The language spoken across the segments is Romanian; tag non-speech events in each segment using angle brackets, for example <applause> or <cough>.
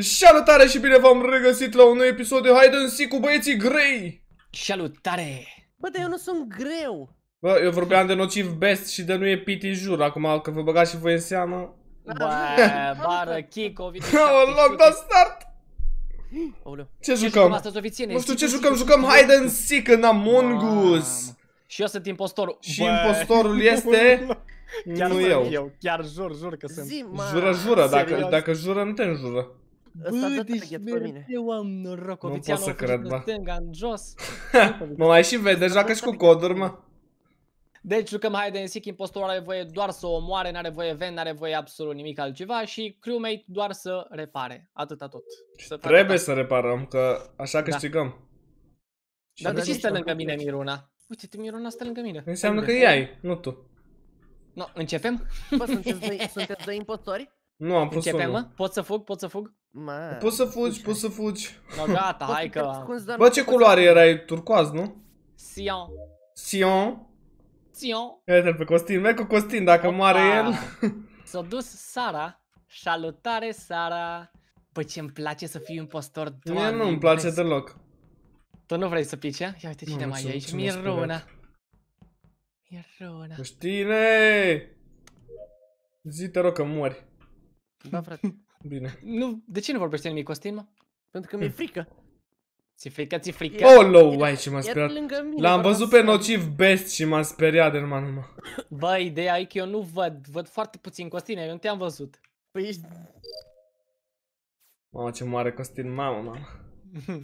Salutare și bine v-am regăsit la un nou episod de Hide and Seek cu băieții grei! Salutare! Bă, dar eu nu sunt greu! Bă, eu vorbeam de nociv best și de nu e piti jur, acum că vă băgați și voi în seamă... Bă, <laughs> bară, kick, o loc de start! Ce jucăm? Nu știu ce jucăm, jucăm Hide and Seek în Among Us! Și eu sunt impostorul. Și impostorul <laughs> este... Chiar nu eu. eu. Chiar jur, jur că sunt. jură, jură. Dacă, dacă jură, nu te înjură. Bă, Bă deci mereu am noroc. Nu pot să cred, mă. Da. stânga, în jos. <laughs> mă mai și vede, deci joacă și cu coduri, mă. Deci jucăm hide and seek, impostorul are voie doar să o moare, n-are voie ven, n-are voie absolut nimic altceva și crewmate doar să repare, atâta tot. Să Trebuie să reparăm, că așa da. câștigăm. Da. Dar de ce stă lângă mine Miruna? Uite, Miruna stă lângă mine. Înseamnă că e ai, nu tu. No, începem? Bă, sunteți doi, sunteți doi impostori? Nu am pus Începem, mă? Pot să fug? Pot să fug? Man, poți să fugi, poți să fugi. No, gata, hai că... Bă, ce culoare erai? Turcoaz, nu? Sion. Sion? Sion. Uite pe Costin, merg cu Costin dacă moare el. <laughs> S-a dus Sara. Salutare, Sara. Bă, ce îmi place să fiu impostor, doamne. Mie nu-mi place deloc. Tu nu vrei să pice? Ia uite cine mai e aici. Miruna. Miruna. Costine! Zi, te rog că mori. Da, frate. <laughs> Bine. Nu, de ce nu vorbește nimic, Costin, mă? Pentru că mi-e hmm. frică. Ți frică, ți frică. Olo, uai, ce m-a speriat. L-am văzut pe nociv best și m-a speriat de numai numai. <laughs> Bă, ideea e că eu nu văd, văd foarte puțin Costin, eu nu te-am văzut. Păi ești... Mamă, ce mare Costin, mamă, mamă.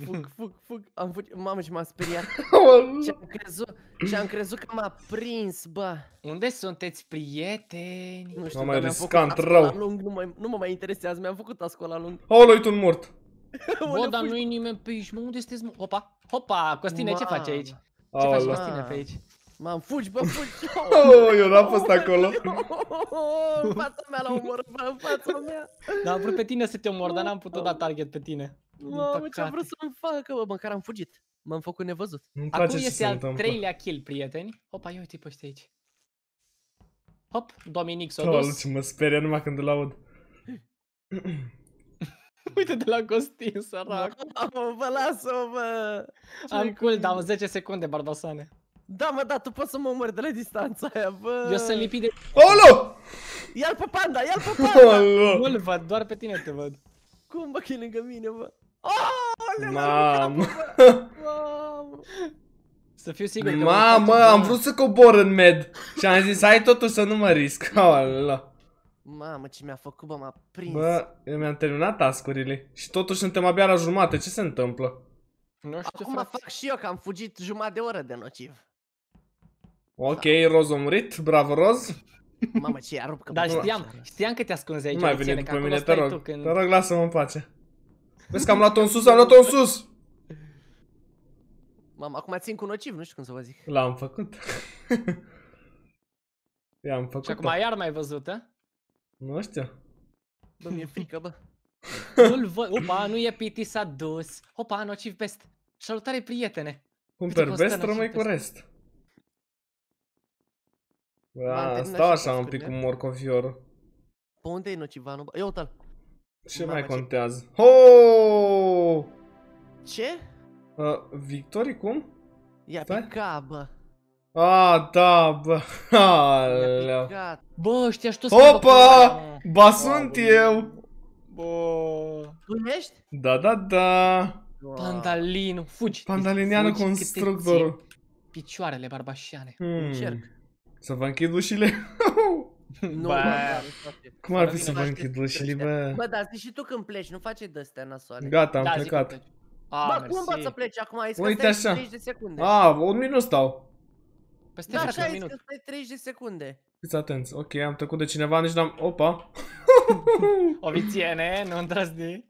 Fug, fug, fug. Am fug... Mamă, ce m a speriat. <laughs> și-am crezut, și-am crezut că m-a prins, bă. Unde sunteți, prieteni? Nu știu, mai riscant, rău. Lung, nu, mai, nu mă mai interesează, mi-am făcut tascul la lung. Aoleu, tu un mort. <laughs> bă, dar nu-i nimeni pe aici, mă, unde sunteți, mă? Hopa, hopa, Costine, ce faci aici? Ce faci, Costine, pe aici? M-am fugi, bă, fugi! <laughs> Oh, eu n-am fost acolo! <laughs> În fața mea l-a omorât, bă, în fața mea! Dar am vrut pe tine să te omor, dar n-am putut da target pe tine. Mamă, ce-am vrut să-mi facă, bă, măcar am fugit. M-am făcut nevăzut. Acum este al treilea kill, prieteni. Opa, ia uite pe ăștia aici. Hop, Dominic s-a dus. ce mă sperie numai când îl aud. <clears throat> Uite de la Costin, sărac. Mamă, vă las-o, bă! Am cooldown, 10 secunde, bardosane. Da, mă, da, tu poți să mă omori de la distanța aia, bă. Eu sunt lipit de... Olo! Ia-l pe panda, ia-l pe <laughs> panda! Nu-l văd, doar pe tine te văd. Cum, bă, că e lângă mine, bă? Aole, Mamă! Mamă! Să fiu sigur că Mamă, am vrut să cobor în med și am zis, hai totul să nu mă risc. <laughs> Olo. Mamă, ce mi-a făcut, bă, m-a prins. Bă, mi-am terminat tascurile și totuși suntem abia la jumate. Ce se întâmplă? Nu știu Acum ce fac și eu că am fugit jumătate de oră de nociv. Ok, Roz a murit, bravo Roz. Mamă, ce a rupt că Dar știam, știam că te ascunzi aici. Nu mai vine după mine, te rog. Te rog, lasă-mă în pace. Vezi că am luat-o în sus, am luat-o în sus! Mamă, acum țin cu nociv, nu știu cum să vă zic. L-am făcut. <laughs> I-am făcut. Și acum iar mai văzută? Nu știu. Bă, mi-e frică, bă. <laughs> Nu-l văd. Opa, nu e piti, s-a dus. Opa, nociv best. Salutare, prietene. Cumperi best, rămâi cu rest. A, stau așa un pic cu morcovior. Pe unde e nocivanul? Ia uite-l! Ce mai contează? Ho! Ce? Uh, victorii cum? Ia pica, bă. A, da, bă. <laughs> Alea. Bă, ăștia și toți Opa! Ba sunt eu! Bă... Tu ești? Da, da, da. Pandalinu, fugi! Pandalinianul constructorul. Picioarele barbașiane. Hmm. Încerc. Să vă închid ușile? <laughs> nu, bă, Cum ar fi să vă închid ușile, bă? Bă, dar zici și tu când pleci, nu faci de-astea nasoale. Gata, am da, plecat. A, bă, mersi. cum poți să pleci acum? Ai Uite 30 de secunde. A, un minut stau. Peste da, așa minut. că 30 de secunde. Fiți atenți. Ok, am tăcut de cineva, nici n-am... Opa! <laughs> O vițiene, nu îndrăzni.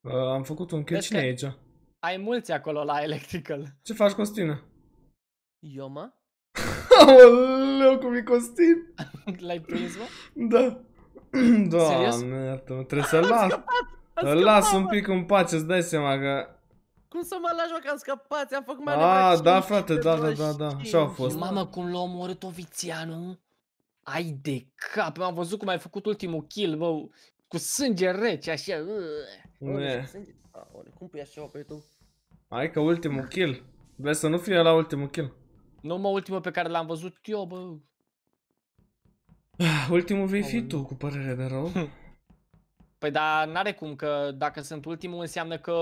Uh, am făcut un kill. Cine e aici? Ai mulți acolo la Electrical. Ce faci, Costina? Eu, mă? Aoleu, cum e Costin! <laughs> L-ai prins, mă? Da. <clears throat> Doamne, iartă-mă, trebuie să-l las. Îl las un pic în pace, îți dai seama că... Cum să mă lași, mă, că am scăpat, am făcut mai Ah, da, frate, da, da, da, da, și au fost. Mamă, cum l-a omorât Ovițianu? Ai de cap, m-am văzut cum ai făcut ultimul kill, bă, cu sânge rece, așa. Ă, ne. Cum pui așa pe tu? Hai că ultimul kill. Vezi să nu fie la ultimul kill. Nu mă, ultimul pe care l-am văzut eu, bă. <sighs> Ultimul vei fi tu, cu părere de rău. <laughs> Păi da, n-are cum, că dacă sunt ultimul înseamnă că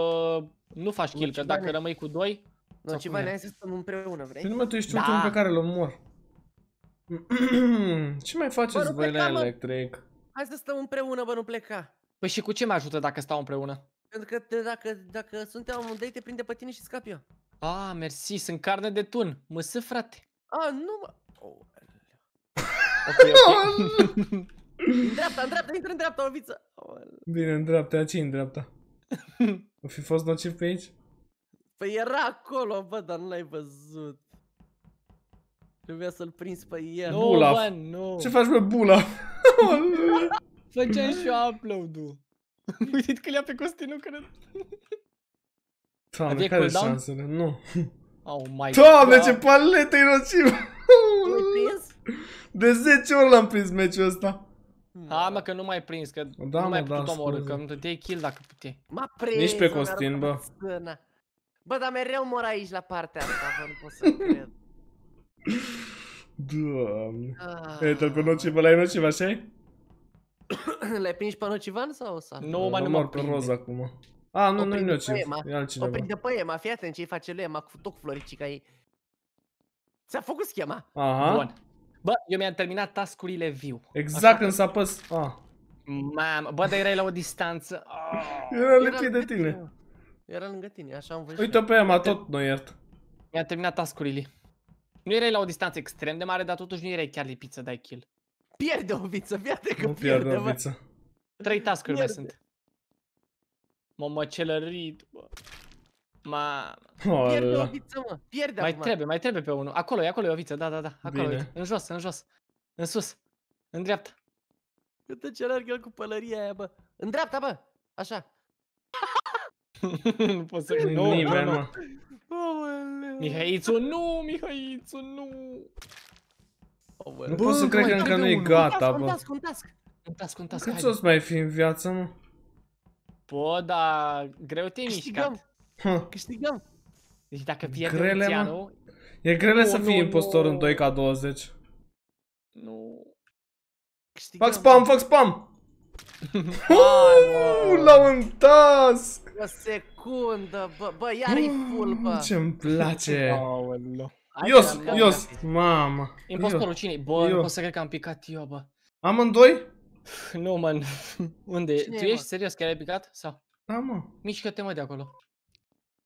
nu faci kill, că dacă rămâi cu doi... Nu, ce mai ne-ai să stăm împreună, vrei? Nu mă, tu ești da. ultimul pe care l omor. <clears throat> ce mai faceți voi la electric? Hai să stăm împreună, bă, nu pleca. Păi și cu ce mă ajută dacă stau împreună? Pentru că dacă, dacă suntem amândoi, te prinde pe tine și scap eu. Ah, mersi, sunt carne de tun. Mă să, frate. Ah, nu mă... Oh. Okay, okay. în dreapta, în dreapta, intră în dreapta, oviță. Oh. Bine, în dreapta, aici în dreapta. <laughs> O fi fost nociv pe aici? Păi era acolo, bă, dar nu l-ai văzut. Trebuia să-l prinzi pe el. Nu, Bă, nu. Ce faci, bă, bula? Făceam și eu <laughs> upload-ul. Uite că le-a pe Costinu, cred. Doamne, adică care cooldown? șansele? Nu. Oh my Doamne, God. ce paletă irocivă! De 10 ori l-am prins meciul ăsta. Hai mă, că nu mai prins, că da, nu mai da, putut da, omorâ, că îmi dădeai kill dacă puteai. M-a prins, Nici pe Costin, bă. Sână. Bă, dar mereu mor aici la partea asta, bă, nu pot să cred. Doamne. Ah. Ei, pe nocivă, l-ai nocivă, așa -i? <coughs> l ai prins pe nocivan sau o să? Nu, mă, nu mă pe roz acum. A, nu, nu-i Nociv, e altcineva. O prinde pe Ema, fii atent ce-i face lui Ema cu tot cu floricica ei. Ți-a făcut schema. Aha. Bun. Bă, eu mi-am terminat tascurile viu. Exact când s-a păs... Ah. Mamă, bă, dar erai la o distanță. Oh. Era lângă de tine. Era lângă tine, așa am văzut. Uite pe Emma, tot nu iert. Mi-am terminat tascurile. Nu erai la o distanță extrem de mare, dar totuși nu erai chiar să dai kill. Pierde o viță, fiate că nu pierde, pierde o viță. Trei tascuri mai sunt. M-a măcelărit, bă. Ma... Pierde o viță, mă! Pierde Mai acum. trebuie, mai trebuie pe unul. Acolo e, acolo e o viță, da, da, da. Acolo Bine. e. În jos, în jos. În sus. În dreapta. Cât ce larg el cu pălăria aia, bă. În dreapta, bă! Așa. <laughs> nu pot să... Nu, Nimeni, mă. nu, Mihaițu, nu. Oh, bă, nu pot să cred că încă nu e gata, bă. Un task, un task, un task. Un task, un task, Cât o să mai fi în viață, mă? Po, da. greu te Câștigăm. mișcat. Câștigăm. Deci dacă pierdem. Grele, Lucianu... E grele nu, să fii impostor nu. în 2K20. Nu. Câștigăm. Fac spam, fac spam! l la un task! O secundă, bă, bă, iar e full, bă! Ce-mi place! Ios, Ios, mama. Impostorul cine Bă, nu pot să cred că am picat eu, bă. Amândoi? <laughs> Nu, man. <laughs> Unde Cine Tu e, ești mă? serios că ai picat? Sau? Da, mă. Mișcă-te, mă, de acolo.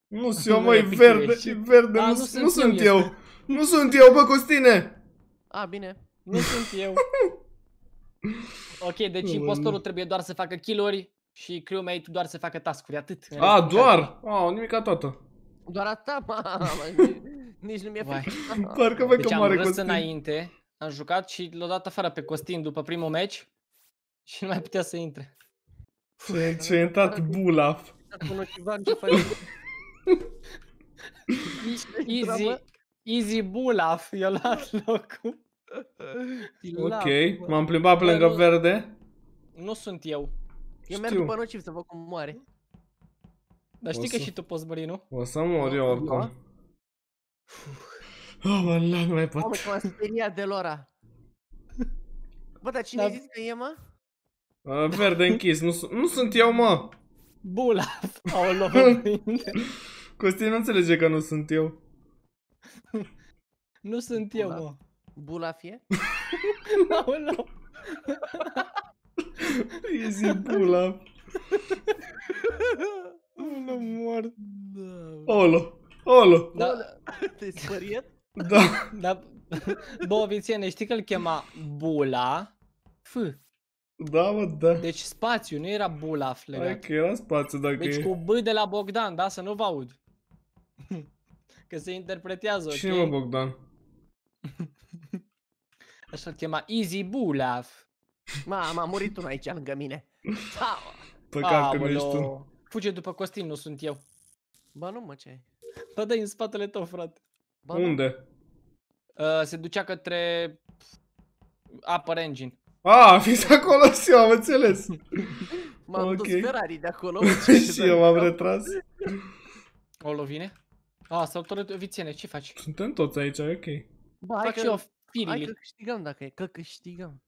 Nu <laughs> sunt eu, măi, verde, și... verde, A, nu, nu, sunt, sunt eu. eu. Nu sunt eu, bă, Costine! A, bine. Nu sunt eu. ok, deci no, impostorul no. trebuie doar să facă kill-uri și crewmate doar să facă task-uri, atât. A, doar? A, nimica toată. Doar atât, mă. Nici nu mi-e frică. Parcă văd deci că mare Costin. înainte, am jucat și l-a dat afară pe Costin după primul meci. Și nu mai putea să intre. Ce, a păi, intrat bulaf. <laughs> Easy, easy bulaf, i-a luat locul. Ok, m-am plimbat pe lângă verde. Nu sunt eu. Eu merg după nociv să văd cum moare. Dar știi că și tu poți mori, nu? O să mor eu oricum. Oh, mă, nu mai pot. Mamă, că m speriat de Lora. Bă, dar cine i zis că e, mă? Uh, verde închis, nu, nu sunt eu, mă! Bula! <laughs> Au luat <laughs> Costin nu înțelege că nu sunt eu. <laughs> nu sunt Bula. eu, mă. Bula fie? Aoleu! e zi Bula. Aoleu, mort. Olo! Olo! Da, te-ai spăriet? Da. da. Bă, Vițiene, știi că l chema Bula? F. Da, mă, da. Deci spațiu, nu era bula legat. Hai că era spațiu dacă Deci e. cu B de la Bogdan, da? Să nu vă aud. <laughs> că se interpretează, Cine okay? mă, Bogdan? <laughs> Așa îl chema Easy Bulaf. Mama, a murit un aici lângă mine. Da. Păcat că nu ești tu. Fuge după Costin, nu sunt eu. Ba nu mă, ce Da, dai în spatele tău, frate. Ba, Unde? Uh, se ducea către... Upper Engine. A, fi fost acolo și eu, am înțeles. <laughs> M-am okay. dus Ferrari de acolo. <laughs> și eu m-am retras. O lovine? A, sărbătoare vițene, ce faci? Suntem toți aici, ok. Bă, hai Fac că, și Hai că câștigăm dacă e, că câștigăm.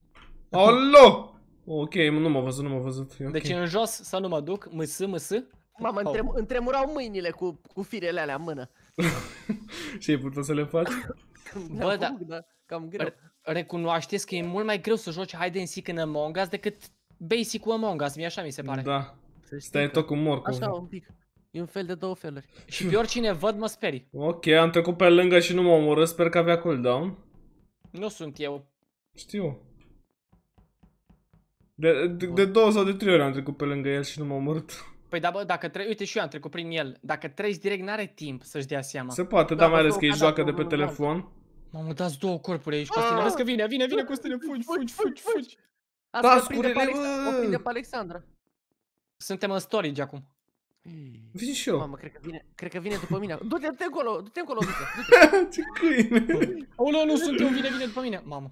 Alo! Ok, nu m-a văzut, nu m-a văzut. Okay. Deci în jos să nu mă duc, ms, ms. Mamă, oh. întrem, întremurau mâinile cu, cu firele alea în mână. <laughs> și ai putut să le faci? Bă, da. da cam greu. Re- recunoașteți că e mult mai greu să joci Hide and Seek în Among Us decât basic cu Among Us, mi așa mi se pare. Da. Stai tot cu morcov. Așa, un pic. E un fel de două feluri. <laughs> Și pe oricine văd mă sperii. Ok, am trecut pe lângă și nu m-am omorât, sper că avea cooldown. Nu sunt eu. Știu. De, de, de două sau de trei ori am trecut pe lângă el și nu m-am omorât. Păi da, bă, dacă treci, uite și eu am trecut prin el. Dacă treci direct, n-are timp să-și dea seama. Se poate, da, da mai ales că ei da, da, joacă de pe telefon. Mamă, dați două corpuri aici, Costine, ah! Vezi că vine, vine, vine, costine, Fugi, fugi, fugi, fugi. Asta o prinde, pe o prinde pe Alexandra. Suntem în storage acum. Vin și eu. Mamă, cred că vine, cred că vine după mine. Du-te, du-te încolo, du-te încolo, Vică. Du-te. <laughs> Ce câine. Aoleu, oh, nu sunt eu, vine, vine după mine. Mamă.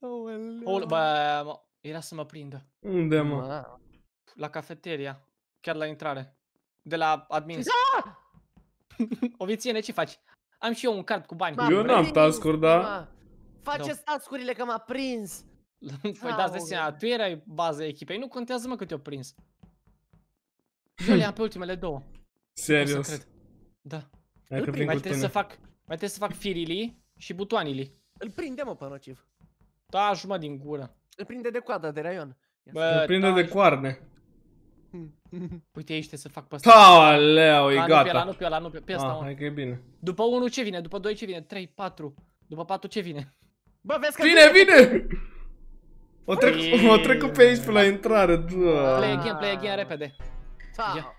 Aoleu, oh, bă, mă, era să mă prindă. Unde, mă? La cafeteria. Chiar la intrare. De la admin. Da! <laughs> Ovițiene, ce faci? Am și eu un card cu bani. Eu n-am task-uri, da. Faceți da. urile că m-a prins. <laughs> Păi da, de seama, tu erai baza echipei, nu contează mă că te o prins. <laughs> Eu le-am pe ultimele două. Serios? Da. Mai trebuie să fac, mai trebuie să fac firilii și butoanili. Îl prinde mă pe nociv. Da, jumătate din gură. Îl prinde de coadă de raion. Bă, Îl prinde da, de coarne. Uite, aici să fac pe asta. Aleu, e gata. nu pe ăla, nu pe, pe asta. Hai că e bine. După 1 ce vine? După 2 ce vine? 3, 4. După 4 ce vine? Bă, vezi că... Vine, vine! O trec, o păi- trec pe aici pe la intrare. Play again, play again, repede. Ia.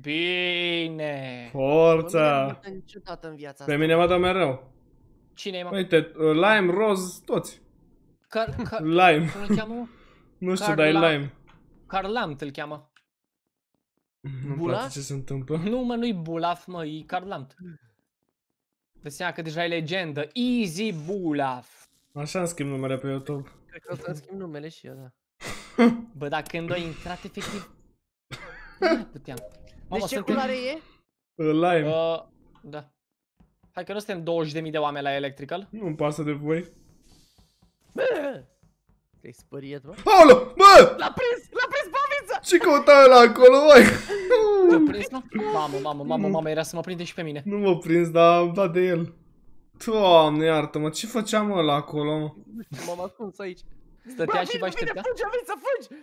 Bine! Forța! Pe mine m-a dat mereu. Cine e, mă? Uite, uh, Lime, Rose, toți. Lime. Nu știu, dar e Lime. Carlam îl cheamă. Nu <laughs> Bulaf? ce se întâmplă. Nu, mă, nu-i Bulaf, mă, e Carlamt. De seama că deja e legendă. Easy Bulaf. Așa îmi schimb numele pe YouTube. Cred că o să schimb numele și eu, da. <laughs> Bă, dar când o intrat efectiv... Nu <laughs> puteam. Mama, deci ce suntem... culoare e? Lime. Uh, da. Hai că nu suntem 20.000 de oameni la Electrical. Nu-mi pasă de voi. Bă! Te-ai spăriet, bă? Aolo! Bă! L-a prins! Ce căuta ăla acolo, mai? Te-a prins, nu? Da? Mamă, mamă, mamă, mamă, era să mă prinde și pe mine. Nu m-a prins, dar am dat de el. Doamne, iartă-mă, ce făceam ăla acolo, mă? M-am ascuns aici. Stătea Bă, și vă aștepta? vine, fugi, venit să fugi!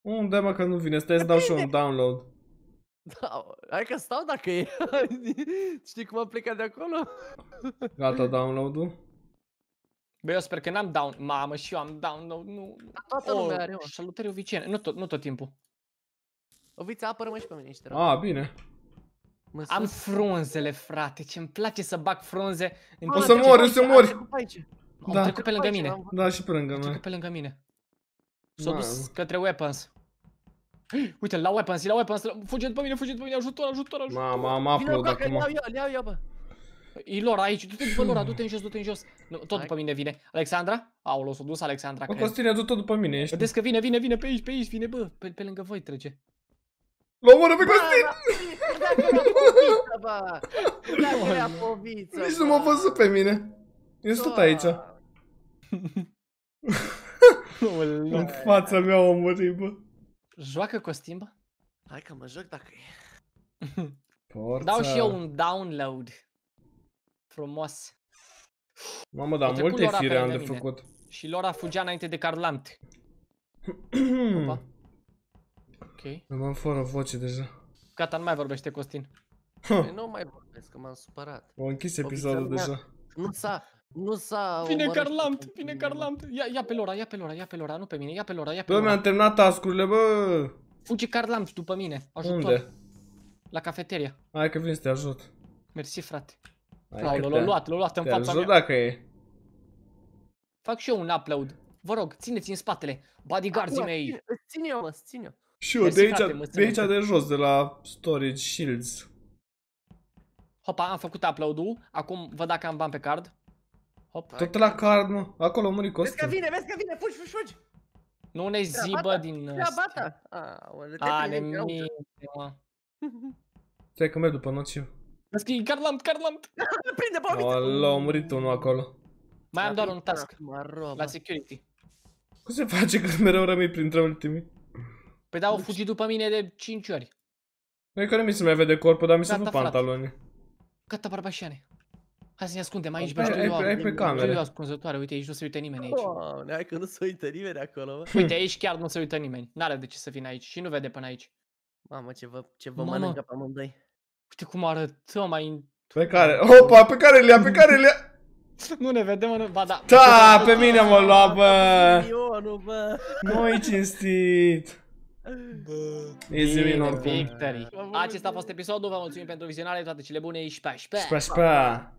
Unde, mă, că nu vine? Stai să dau și un download. Da, hai că stau dacă e. <laughs> Știi cum am plecat de acolo? Gata download-ul? Bă, eu sper că n-am down. Mamă, și eu am download, nu. Toată lumea are, o. Oh, Salutări nu tot, nu tot timpul. Ovița, apără-mă și pe mine niște A, ah, bine. Mă Am frunzele, frate, ce-mi place să bag frunze. o să mor, o să mor. Am da. trecut pe lângă mine. Da, și pe lângă mine. Am trecut pe lângă mine. S-a dus către weapons. <gasps> Uite, la weapons, la weapons, la... fuge după mine, fuge după mine, ajutor, ajutor, ajutor. Mama, am upload acum. Ia, ia, ia, bă. E lor aici, du-te după <laughs> lor, du-te în jos, du-te în jos. Nu, tot Hai. după mine vine. Alexandra? Aolo, s-a dus Alexandra, Bă, Costine, du-te după mine, ești. Vedeți că vine, vine, vine pe aici, pe aici, vine, bă, pe, pe lângă voi trece. L-o pe Costin! Bă, Nici nu m-a văzut pe mine. Eu sunt tot aici. <laughs> În fața mea o murit, bă. Joacă Costin, bă? Hai că mă joc dacă e. Porța. Dau și eu un download. Frumos. Mamă, dar multe fire am de făcut. Și Laura fugea înainte de Carlant. <clears throat> Opa. Ok. M-am fără voce deja. Gata, nu mai vorbește Costin. Păi nu mai vorbesc, că m-am supărat. O închis episodul deja. Nu s-a... Nu s-a... Vine Carlamt, vine Carlamt. Ia, ia pe Lora, ia pe Lora, ia pe Lora, nu pe mine, ia pe Lora, ia pe Lora. Bă, mi-am terminat tascurile, bă! Fuge Carlamt după mine, ajutor. Unde? La cafeteria. Hai că vin să te ajut. Mersi, frate. l-a luat, l-a luat în fața mea. dacă e. Fac și eu un upload. Vă rog, țineți în spatele. Bodyguards mei. Ține-o, mă, ține-o. Și eu, de aici, frate, de aici de jos, de la Storage Shields. Hopa, am făcut upload-ul. Acum văd dacă am bani pe card. Hop. Tot la card, mă. Acolo muri costă. Vezi că vine, vezi că vine, fugi, fugi, fugi. Nu ne zibă din... Treabata. A, ne minte, mă. <laughs> Stai că merg după nociv. Vezi că e Garland, Garland. <laughs> Prinde, bă, uite. Ala, a murit unul acolo. Mai am doar un task. La security. Cum se face că mereu rămâi printre ultimii? Păi da, au deci fugit după mine de 5 ori. Nu păi că nu mi se mai vede corpul, dar mi se văd pantaloni. Gata, bărbașane. Hai să ne ascundem aici, bă, știu eu, pe camere. cameră. ascunzătoare, uite aici nu se uită nimeni aici. Oh, hai că nu se uită nimeni acolo, bă. Uite, aici chiar nu se uită nimeni. N-are de ce să vină aici și nu vede până aici. Mamă, ce vă, ce vă Mamă. mănâncă pe amândoi. Uite cum arătăm mai... Pe care, opa, pe care le ia, pe care le ia. Nu ne vedem, nu, ba da. Da, pe mine mă lua, bă. Nu, bă. Nu-i cinstit. Easy win Victory. Acesta a fost episodul, vă mulțumim pentru vizionare, toate cele bune și pe, și pe.